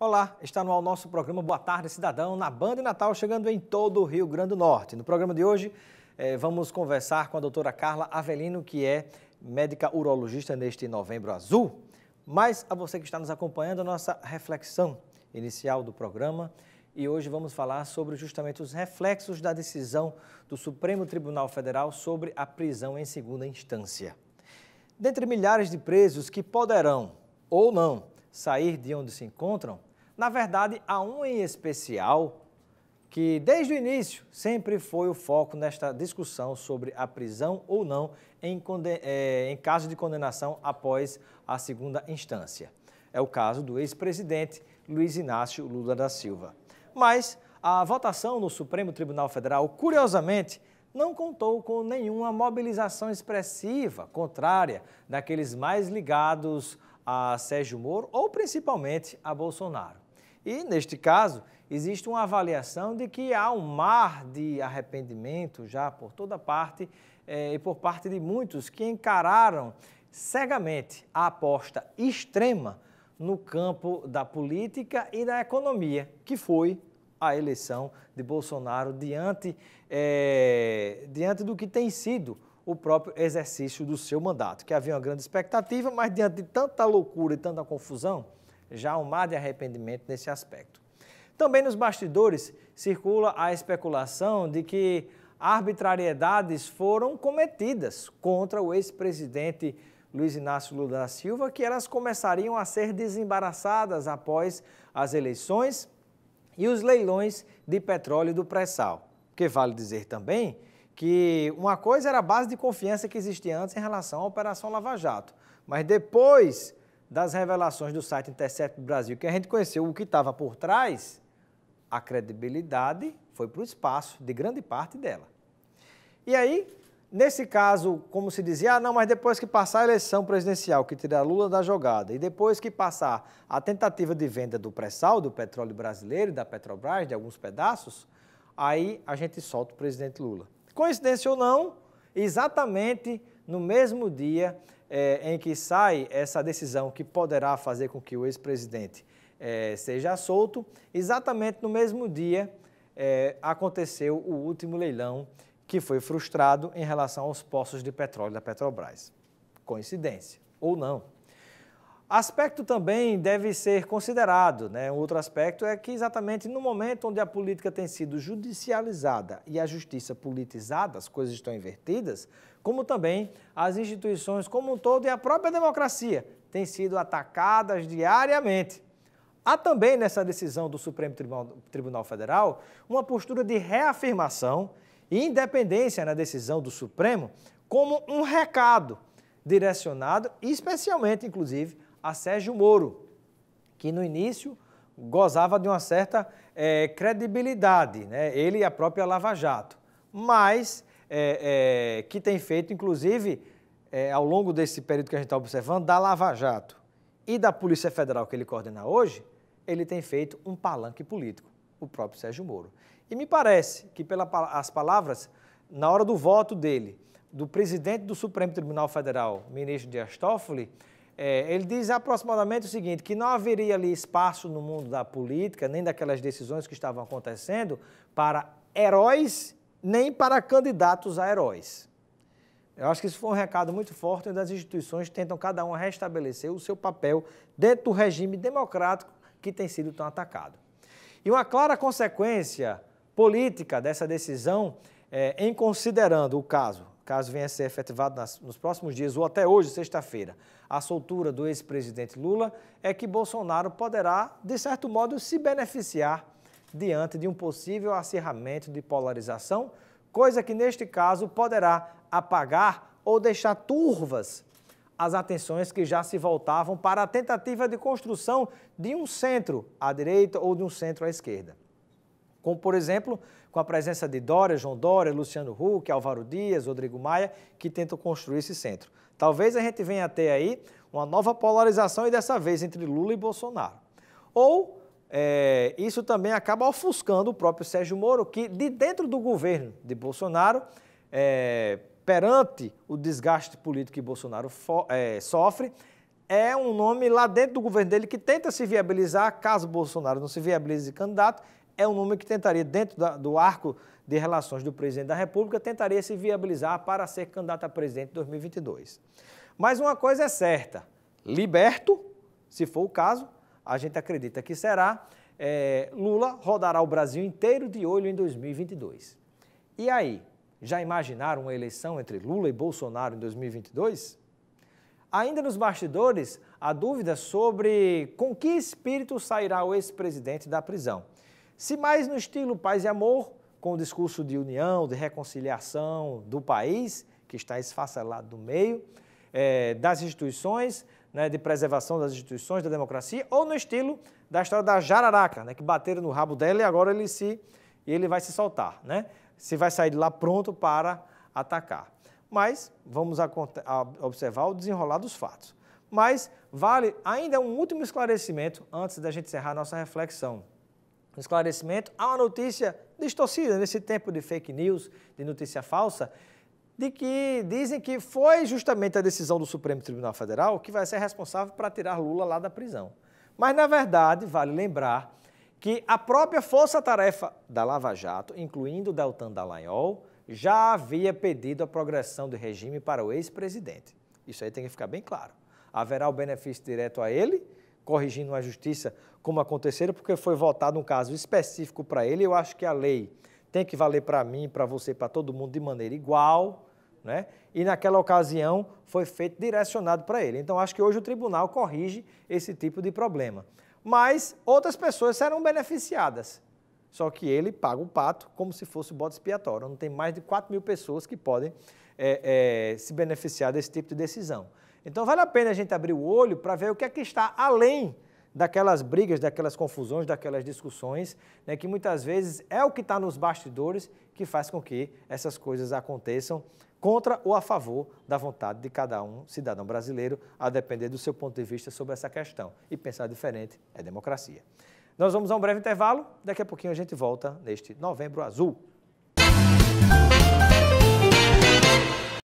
Olá, está no nosso programa Boa Tarde Cidadão, na Banda Natal, chegando em todo o Rio Grande do Norte. No programa de hoje, eh, vamos conversar com a doutora Carla Avelino, que é médica urologista neste Novembro Azul. Mas a você que está nos acompanhando, a nossa reflexão inicial do programa e hoje vamos falar sobre justamente os reflexos da decisão do Supremo Tribunal Federal sobre a prisão em segunda instância. Dentre milhares de presos que poderão ou não sair de onde se encontram, na verdade, há um em especial que, desde o início, sempre foi o foco nesta discussão sobre a prisão ou não em, é, em caso de condenação após a segunda instância. É o caso do ex-presidente Luiz Inácio Lula da Silva. Mas a votação no Supremo Tribunal Federal, curiosamente, não contou com nenhuma mobilização expressiva contrária daqueles mais ligados a Sérgio Moro ou principalmente a Bolsonaro. E, neste caso, existe uma avaliação de que há um mar de arrependimento já por toda parte eh, e por parte de muitos que encararam cegamente a aposta extrema no campo da política e da economia, que foi a eleição de Bolsonaro diante, eh, diante do que tem sido o próprio exercício do seu mandato, que havia uma grande expectativa, mas diante de tanta loucura e tanta confusão, já um mar de arrependimento nesse aspecto. Também nos bastidores circula a especulação de que arbitrariedades foram cometidas contra o ex-presidente Luiz Inácio Lula da Silva, que elas começariam a ser desembaraçadas após as eleições e os leilões de petróleo do pré-sal. Que vale dizer também que uma coisa era a base de confiança que existia antes em relação à Operação Lava Jato, mas depois das revelações do site Intercept Brasil, que a gente conheceu o que estava por trás, a credibilidade foi para o espaço de grande parte dela. E aí, nesse caso, como se dizia, ah, não, mas depois que passar a eleição presidencial, que tirar Lula da jogada, e depois que passar a tentativa de venda do pré-sal, do petróleo brasileiro, da Petrobras, de alguns pedaços, aí a gente solta o presidente Lula. Coincidência ou não, exatamente no mesmo dia é, em que sai essa decisão que poderá fazer com que o ex-presidente é, seja solto, exatamente no mesmo dia é, aconteceu o último leilão que foi frustrado em relação aos poços de petróleo da Petrobras. Coincidência ou não? Aspecto também deve ser considerado, né? Um outro aspecto é que exatamente no momento onde a política tem sido judicializada e a justiça politizada, as coisas estão invertidas, como também as instituições como um todo e a própria democracia têm sido atacadas diariamente. Há também nessa decisão do Supremo Tribunal Federal uma postura de reafirmação e independência na decisão do Supremo como um recado direcionado especialmente, inclusive, a Sérgio Moro, que no início gozava de uma certa é, credibilidade, né? ele e a própria Lava Jato, mas é, é, que tem feito, inclusive, ao longo desse período que a gente está observando, da Lava Jato e da Polícia Federal que ele coordena hoje, ele tem feito um palanque político, o próprio Sérgio Moro. E me parece que, pelas palavras, na hora do voto dele, do presidente do Supremo Tribunal Federal, ministro Dias Toffoli, é, ele diz aproximadamente o seguinte: que não haveria ali espaço no mundo da política, nem daquelas decisões que estavam acontecendo, para heróis, nem para candidatos a heróis. Eu acho que isso foi um recado muito forte, onde as instituições tentam cada um restabelecer o seu papel dentro do regime democrático que tem sido tão atacado. E uma clara consequência política dessa decisão, é, em considerando o caso caso venha a ser efetivado nas, nos próximos dias ou até hoje, sexta-feira, a soltura do ex-presidente Lula, é que Bolsonaro poderá, de certo modo, se beneficiar diante de um possível acirramento de polarização, coisa que, neste caso, poderá apagar ou deixar turvas as atenções que já se voltavam para a tentativa de construção de um centro à direita ou de um centro à esquerda como por exemplo com a presença de Dória, João Dória, Luciano Huck, Álvaro Dias, Rodrigo Maia, que tentam construir esse centro. Talvez a gente venha até aí uma nova polarização e dessa vez entre Lula e Bolsonaro. Ou é, isso também acaba ofuscando o próprio Sérgio Moro, que de dentro do governo de Bolsonaro, é, perante o desgaste político que Bolsonaro é, sofre, é um nome lá dentro do governo dele que tenta se viabilizar, caso Bolsonaro não se viabilize candidato, é um número que tentaria, dentro da, do arco de relações do presidente da República, tentaria se viabilizar para ser candidato a presidente em 2022. Mas uma coisa é certa, liberto, se for o caso, a gente acredita que será, é, Lula rodará o Brasil inteiro de olho em 2022. E aí, já imaginaram uma eleição entre Lula e Bolsonaro em 2022? Ainda nos bastidores, há dúvidas sobre com que espírito sairá o ex-presidente da prisão. Se mais no estilo paz e amor, com o discurso de união, de reconciliação do país, que está esfacelado do meio, é, das instituições, né, de preservação das instituições, da democracia, ou no estilo da história da jararaca, né, que bateram no rabo dela e agora ele, se, ele vai se soltar, né? se vai sair de lá pronto para atacar. Mas vamos a, a observar o desenrolar dos fatos. Mas vale ainda um último esclarecimento antes da gente encerrar nossa reflexão um esclarecimento a uma notícia distorcida nesse tempo de fake news, de notícia falsa, de que dizem que foi justamente a decisão do Supremo Tribunal Federal que vai ser responsável para tirar Lula lá da prisão. Mas, na verdade, vale lembrar que a própria força-tarefa da Lava Jato, incluindo Deltan Dallagnol, já havia pedido a progressão de regime para o ex-presidente. Isso aí tem que ficar bem claro. Haverá o benefício direto a ele corrigindo a justiça como aconteceram, porque foi votado um caso específico para ele. Eu acho que a lei tem que valer para mim, para você, para todo mundo de maneira igual, né? E naquela ocasião foi feito direcionado para ele. Então acho que hoje o tribunal corrige esse tipo de problema. Mas outras pessoas serão beneficiadas. Só que ele paga o pato como se fosse o bode expiatório. Não tem mais de 4 mil pessoas que podem é, é, se beneficiar desse tipo de decisão. Então vale a pena a gente abrir o olho para ver o que é que está além daquelas brigas, daquelas confusões, daquelas discussões, né, que muitas vezes é o que está nos bastidores que faz com que essas coisas aconteçam contra ou a favor da vontade de cada um cidadão brasileiro, a depender do seu ponto de vista sobre essa questão. E pensar diferente é democracia. Nós vamos a um breve intervalo, daqui a pouquinho a gente volta neste Novembro Azul.